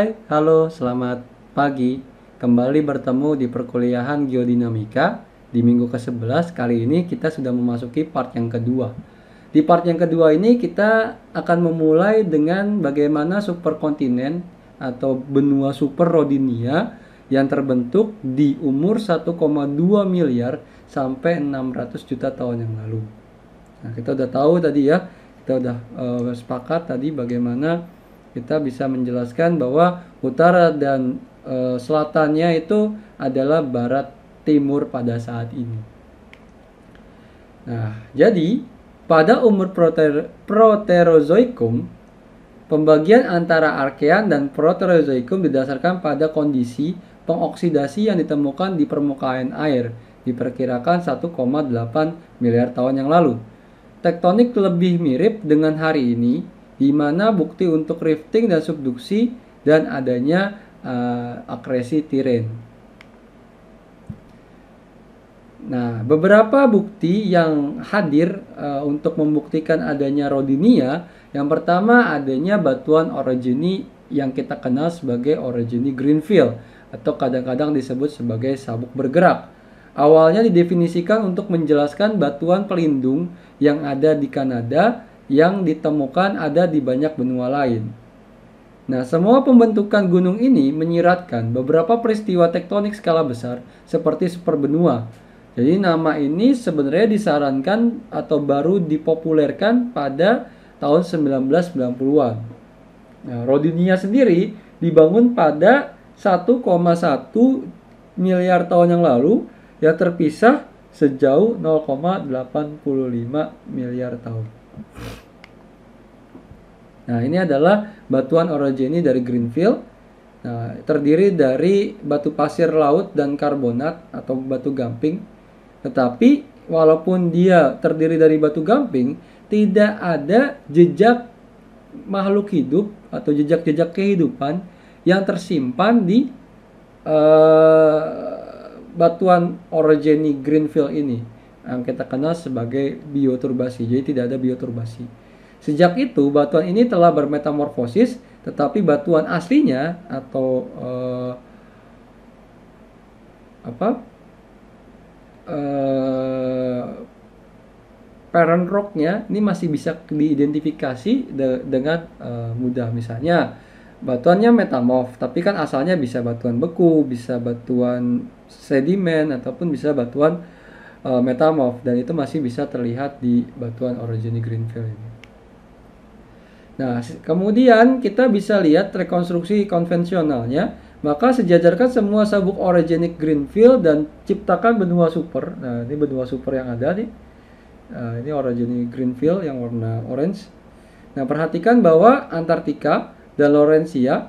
Hai, halo, selamat pagi. Kembali bertemu di perkuliahan geodinamika di minggu ke-11. Kali ini kita sudah memasuki part yang kedua. Di part yang kedua ini kita akan memulai dengan bagaimana superkontinen atau benua super Rodinia yang terbentuk di umur 1,2 miliar sampai 600 juta tahun yang lalu. Nah, kita udah tahu tadi ya, kita udah uh, sepakat tadi bagaimana kita bisa menjelaskan bahwa utara dan e, selatannya itu adalah barat timur pada saat ini. Nah, jadi pada umur proter Proterozoikum, pembagian antara arkean dan Proterozoikum didasarkan pada kondisi pengoksidasi yang ditemukan di permukaan air, diperkirakan 1,8 miliar tahun yang lalu. Tektonik lebih mirip dengan hari ini di mana bukti untuk rifting dan subduksi dan adanya uh, akresi tiren. Nah, beberapa bukti yang hadir uh, untuk membuktikan adanya rodinia, yang pertama adanya batuan orogeni yang kita kenal sebagai orogeni Greenfield atau kadang-kadang disebut sebagai sabuk bergerak. Awalnya didefinisikan untuk menjelaskan batuan pelindung yang ada di Kanada yang ditemukan ada di banyak benua lain. Nah, semua pembentukan gunung ini menyiratkan beberapa peristiwa tektonik skala besar seperti superbenua. Jadi nama ini sebenarnya disarankan atau baru dipopulerkan pada tahun 1990-an. Nah, Rodinia sendiri dibangun pada 1,1 miliar tahun yang lalu yang terpisah sejauh 0,85 miliar tahun. Nah, ini adalah batuan orogeni dari Greenfield. Nah, terdiri dari batu pasir laut dan karbonat atau batu gamping. Tetapi walaupun dia terdiri dari batu gamping, tidak ada jejak makhluk hidup atau jejak-jejak kehidupan yang tersimpan di uh, batuan orogeni Greenfield ini yang kita kenal sebagai bioturbasi. Jadi tidak ada bioturbasi. Sejak itu batuan ini telah bermetamorfosis, tetapi batuan aslinya atau uh, apa uh, parent rocknya ini masih bisa diidentifikasi de dengan uh, mudah. Misalnya batuannya metamorf, tapi kan asalnya bisa batuan beku, bisa batuan sedimen ataupun bisa batuan uh, metamorph dan itu masih bisa terlihat di batuan orogenik greenfield ini. Nah, kemudian kita bisa lihat rekonstruksi konvensionalnya. Maka sejajarkan semua sabuk orogenik greenfield dan ciptakan benua super. Nah, ini benua super yang ada nih. Nah, ini orogenik greenfield yang warna orange. Nah, perhatikan bahwa Antartika dan Laurentia.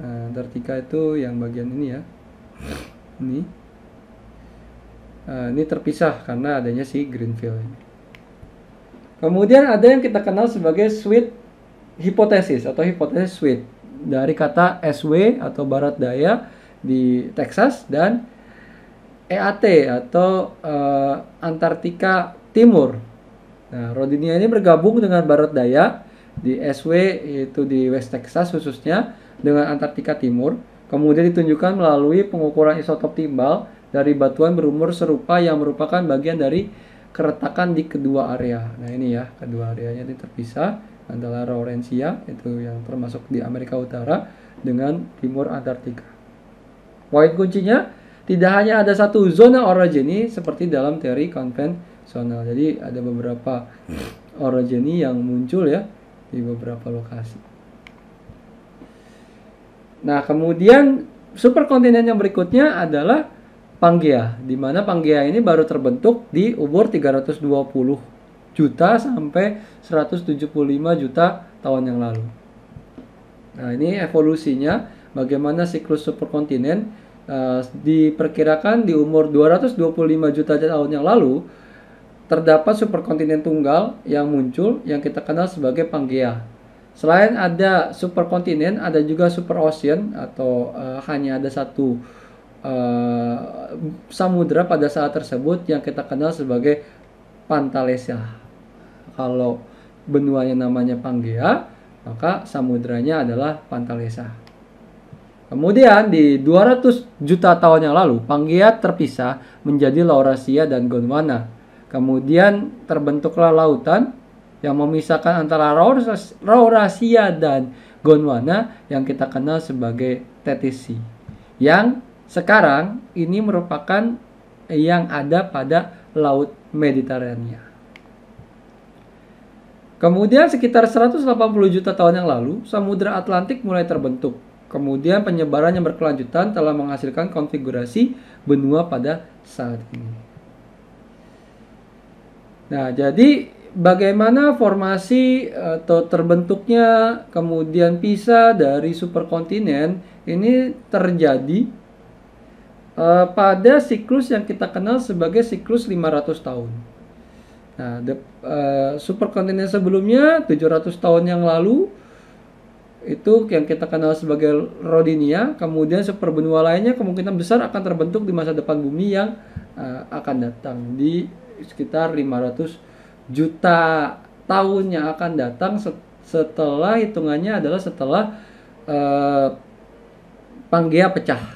Nah, Antartika itu yang bagian ini ya. Ini Eh, ini terpisah karena adanya si Greenfield Kemudian ada yang kita kenal sebagai sweet hipotesis atau hipotesis sweet dari kata SW atau barat daya di Texas dan EAT atau uh, Antartika Timur. Nah, Rodinia ini bergabung dengan barat daya di SW itu di West Texas khususnya dengan Antartika Timur. Kemudian ditunjukkan melalui pengukuran isotop timbal dari batuan berumur serupa yang merupakan bagian dari keretakan di kedua area. Nah ini ya kedua areanya ini terpisah antara Laurentia itu yang termasuk di Amerika Utara dengan timur Antartika. Poin kuncinya tidak hanya ada satu zona orogeni seperti dalam teori konvensional. Jadi ada beberapa orogeni yang muncul ya di beberapa lokasi. Nah kemudian superkontinen yang berikutnya adalah Pangea, di mana Pangea ini baru terbentuk di umur 320 juta sampai 175 juta tahun yang lalu. Nah, ini evolusinya bagaimana siklus superkontinen uh, diperkirakan di umur 225 juta tahun yang lalu terdapat superkontinen tunggal yang muncul yang kita kenal sebagai Pangea. Selain ada superkontinen, ada juga super ocean atau uh, hanya ada satu Eh, samudra pada saat tersebut yang kita kenal sebagai Pantalesia. Kalau benuanya namanya Pangea, maka samudranya adalah Pantalesia. Kemudian di 200 juta tahun yang lalu, Pangea terpisah menjadi Laurasia dan Gondwana. Kemudian terbentuklah lautan yang memisahkan antara Laurasia dan Gondwana yang kita kenal sebagai Sea. yang sekarang ini merupakan yang ada pada Laut Mediterania. Kemudian sekitar 180 juta tahun yang lalu, Samudra Atlantik mulai terbentuk. Kemudian penyebaran yang berkelanjutan telah menghasilkan konfigurasi benua pada saat ini. Nah, jadi bagaimana formasi atau terbentuknya kemudian pisah dari superkontinen ini terjadi Eh, pada siklus yang kita kenal sebagai siklus 500 tahun. Nah, the, uh, eh, superkontinen sebelumnya 700 tahun yang lalu itu yang kita kenal sebagai Rodinia, kemudian superbenua lainnya kemungkinan besar akan terbentuk di masa depan bumi yang uh, akan datang di sekitar 500 juta tahun yang akan datang setelah hitungannya adalah setelah uh, Pangea pecah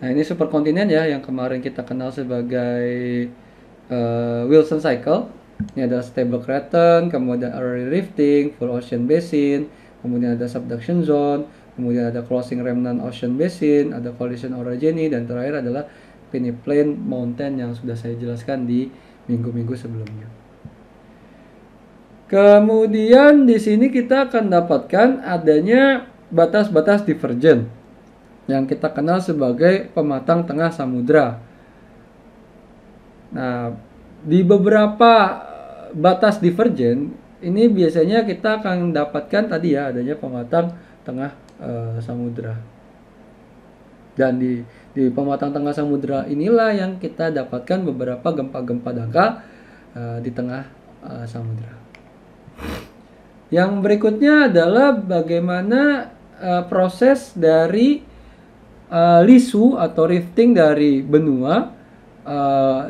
Nah ini superkontinen ya yang kemarin kita kenal sebagai uh, Wilson Cycle. Ini ada stable craton, kemudian early rifting, full ocean basin, kemudian ada subduction zone, kemudian ada crossing remnant ocean basin, ada collision orogeny, dan terakhir adalah penny mountain yang sudah saya jelaskan di minggu-minggu sebelumnya. Kemudian di sini kita akan dapatkan adanya batas-batas divergen yang kita kenal sebagai pematang tengah samudra. Nah, di beberapa batas divergen ini biasanya kita akan dapatkan tadi ya adanya pematang tengah e, eh, samudra. Dan di di pematang tengah samudra inilah yang kita dapatkan beberapa gempa-gempa dangkal e, eh, di tengah e, eh, samudra. Yang berikutnya adalah bagaimana e, proses dari uh, eh, lisu atau rifting dari benua uh,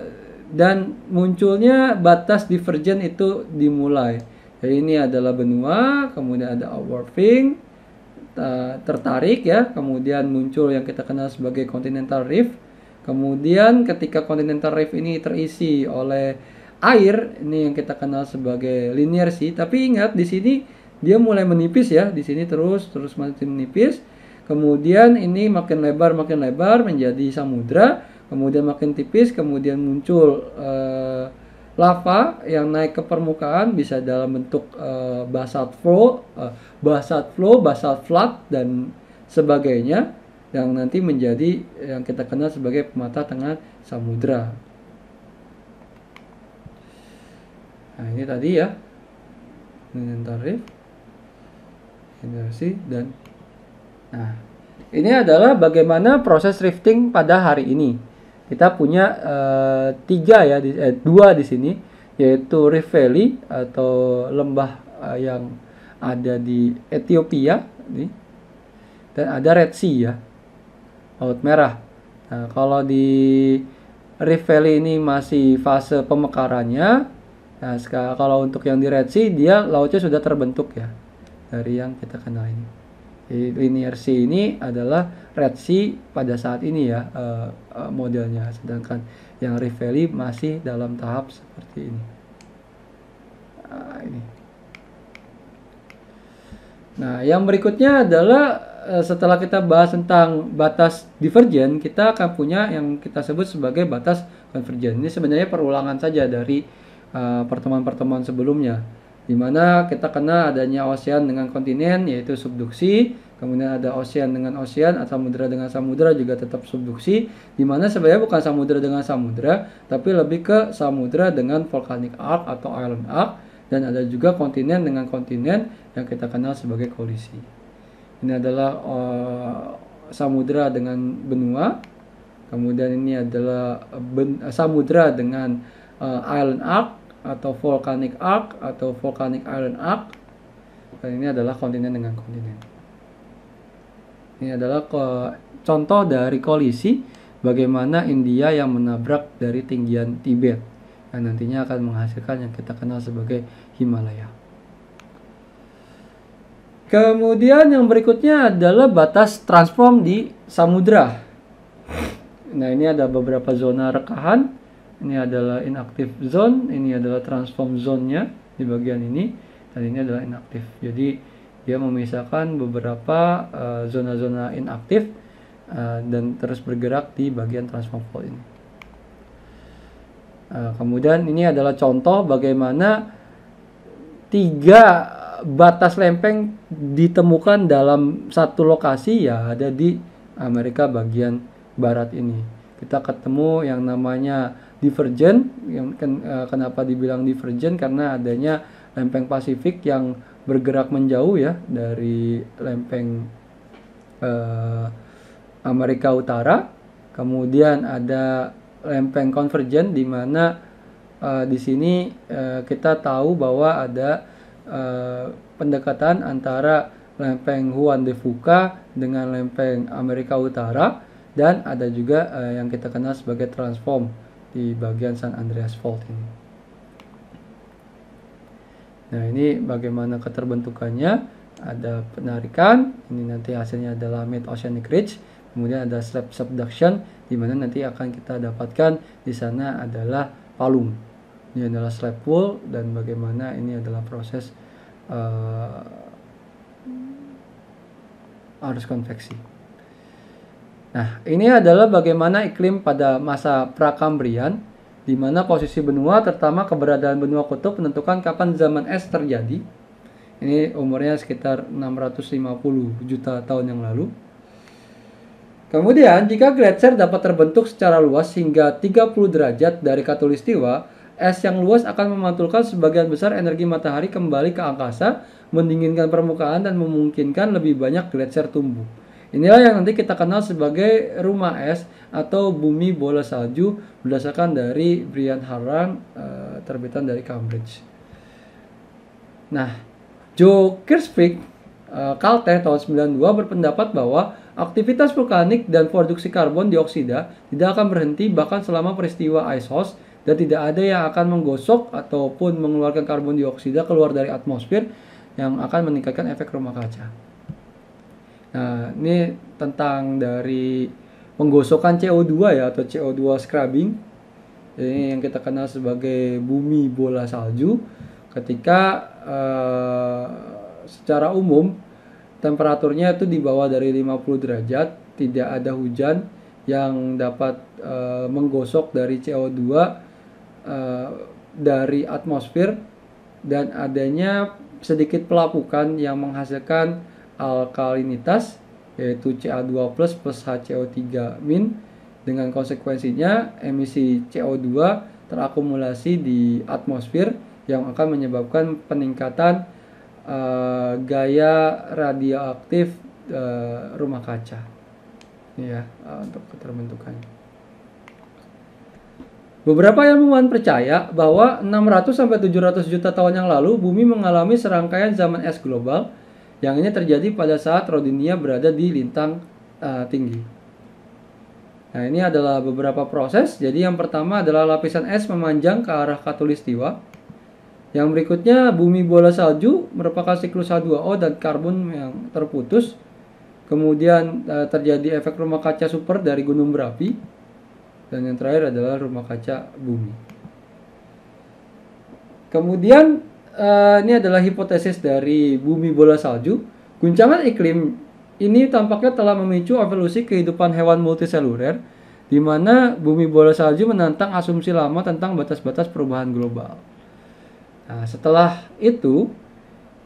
dan munculnya batas divergen itu dimulai. Jadi ini adalah benua, kemudian ada outwarping, uh, tertarik ya, kemudian muncul yang kita kenal sebagai continental rift. Kemudian ketika continental rift ini terisi oleh air, ini yang kita kenal sebagai linear sea, tapi ingat di sini dia mulai menipis ya, di sini terus terus masih menipis Kemudian ini makin lebar, makin lebar menjadi samudra, kemudian makin tipis, kemudian muncul eh, lava yang naik ke permukaan bisa dalam bentuk eh, basalt flow, eh, basalt flow, basalt flood dan sebagainya yang nanti menjadi yang kita kenal sebagai pemata tengah samudra. Nah, ini tadi ya. Ini tarif, dan Nah, ini adalah bagaimana proses rifting pada hari ini. Kita punya uh, tiga ya, di, eh, dua di sini, yaitu Rift Valley atau lembah uh, yang ada di Ethiopia, ini dan ada Red Sea ya, Laut Merah. Nah, kalau di Rift Valley ini masih fase pemekarannya. Nah, kalau untuk yang di Red Sea, dia lautnya sudah terbentuk ya dari yang kita kenal ini linear C ini adalah red C pada saat ini ya uh, modelnya sedangkan yang Rift masih dalam tahap seperti ini nah, ini nah yang berikutnya adalah eh, setelah kita bahas tentang batas divergen kita akan punya yang kita sebut sebagai batas konvergen ini sebenarnya perulangan saja dari pertemuan-pertemuan uh, pertemuan -pertemuan sebelumnya di mana kita kenal adanya ocean dengan kontinen yaitu subduksi, kemudian ada ocean dengan ocean atau samudra dengan samudera juga tetap subduksi, di mana sebenarnya bukan samudera dengan samudera tapi lebih ke samudera dengan volcanic arc atau island arc dan ada juga kontinen dengan kontinen yang kita kenal sebagai kolisi. Ini adalah uh, eh, samudra dengan benua, kemudian ini adalah ben, samudra dengan uh, island arc, atau volcanic arc atau volcanic iron arc dan ini adalah kontinen dengan kontinen ini adalah contoh dari kolisi bagaimana India yang menabrak dari tinggian Tibet yang nantinya akan menghasilkan yang kita kenal sebagai Himalaya Kemudian yang berikutnya adalah batas transform di samudra. Nah ini ada beberapa zona rekahan ini adalah inactive zone, ini adalah transform zone-nya di bagian ini, dan ini adalah inactive. Jadi dia memisahkan beberapa eh, zona-zona uh, inaktif uh, dan terus bergerak di bagian transform fold ini. Uh, kemudian ini adalah contoh bagaimana tiga batas lempeng ditemukan dalam satu lokasi ya ada di Amerika bagian barat ini. Kita ketemu yang namanya divergen yang ken, uh, eh, kenapa dibilang divergen karena adanya lempeng Pasifik yang bergerak menjauh ya dari lempeng uh, Amerika Utara kemudian ada lempeng konvergen di mana uh, di sini uh, kita tahu bahwa ada uh, pendekatan antara lempeng Juan de Fuca dengan lempeng Amerika Utara dan ada juga uh, yang kita kenal sebagai transform di bagian San Andreas Fault ini. Nah ini bagaimana keterbentukannya ada penarikan, ini nanti hasilnya adalah mid oceanic ridge, kemudian ada slab subduction di mana nanti akan kita dapatkan di sana adalah palum. Ini adalah slab pool dan bagaimana ini adalah proses uh, arus konveksi. Nah, ini adalah bagaimana iklim pada masa Prakambrian, di mana posisi benua, terutama keberadaan benua kutub, menentukan kapan zaman es terjadi. Ini umurnya sekitar 650 juta tahun yang lalu. Kemudian, jika gletser dapat terbentuk secara luas hingga 30 derajat dari katulistiwa, es yang luas akan memantulkan sebagian besar energi matahari kembali ke angkasa, mendinginkan permukaan dan memungkinkan lebih banyak gletser tumbuh. Inilah yang nanti kita kenal sebagai rumah es atau bumi bola salju berdasarkan dari Brian Haran eh, terbitan dari Cambridge. Nah, Joe Kirspik uh, eh, tahun 92 berpendapat bahwa aktivitas vulkanik dan produksi karbon dioksida tidak akan berhenti bahkan selama peristiwa ice house dan tidak ada yang akan menggosok ataupun mengeluarkan karbon dioksida keluar dari atmosfer yang akan meningkatkan efek rumah kaca. Nah, ini tentang dari penggosokan CO2 ya atau CO2 scrubbing. Ini yang kita kenal sebagai bumi bola salju ketika uh, secara umum temperaturnya itu di bawah dari 50 derajat, tidak ada hujan yang dapat uh, menggosok dari CO2 uh, eh, dari atmosfer dan adanya sedikit pelapukan yang menghasilkan alkalinitas yaitu Ca2+, plus HCO3- dengan konsekuensinya emisi CO2 terakumulasi di atmosfer yang akan menyebabkan peningkatan uh, gaya radioaktif uh, rumah kaca. Ini ya, uh, untuk keterbentukannya. Beberapa ilmuwan percaya bahwa 600 sampai 700 juta tahun yang lalu bumi mengalami serangkaian zaman es global yang ini terjadi pada saat Rodinia berada di lintang uh, tinggi. Nah, ini adalah beberapa proses. Jadi yang pertama adalah lapisan es memanjang ke arah katulistiwa. Yang berikutnya bumi bola salju merupakan siklus H2O dan karbon yang terputus. Kemudian uh, terjadi efek rumah kaca super dari gunung berapi. Dan yang terakhir adalah rumah kaca bumi. Kemudian uh, ini adalah hipotesis dari bumi bola salju. Guncangan iklim ini tampaknya telah memicu evolusi kehidupan hewan multiseluler, di mana bumi bola salju menantang asumsi lama tentang batas-batas perubahan global. Nah, setelah itu,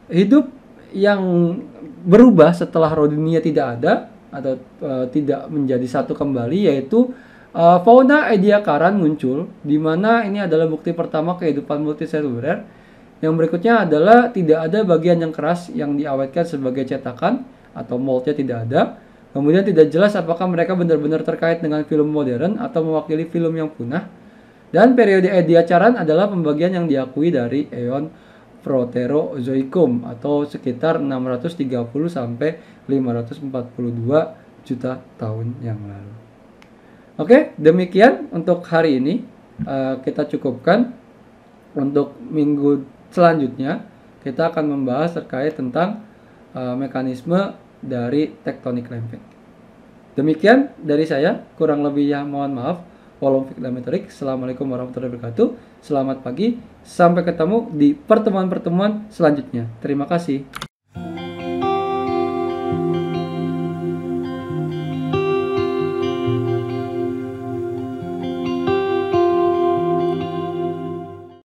hidup yang berubah setelah Rodinia tidak ada atau uh, tidak menjadi satu kembali yaitu uh, fauna ediakaran muncul di mana ini adalah bukti pertama kehidupan multiseluler yang berikutnya adalah tidak ada bagian yang keras yang diawetkan sebagai cetakan atau moldnya tidak ada. Kemudian tidak jelas apakah mereka benar-benar terkait dengan film modern atau mewakili film yang punah. Dan periode ediacaran adalah pembagian yang diakui dari eon Proterozoikum atau sekitar 630 sampai 542 juta tahun yang lalu. Oke, demikian untuk hari ini uh, kita cukupkan untuk minggu Selanjutnya, kita akan membahas terkait tentang uh, mekanisme dari tektonik lempeng. Demikian dari saya, kurang lebihnya mohon maaf. Wolompik dan Assalamualaikum warahmatullahi wabarakatuh. Selamat pagi. Sampai ketemu di pertemuan-pertemuan selanjutnya. Terima kasih.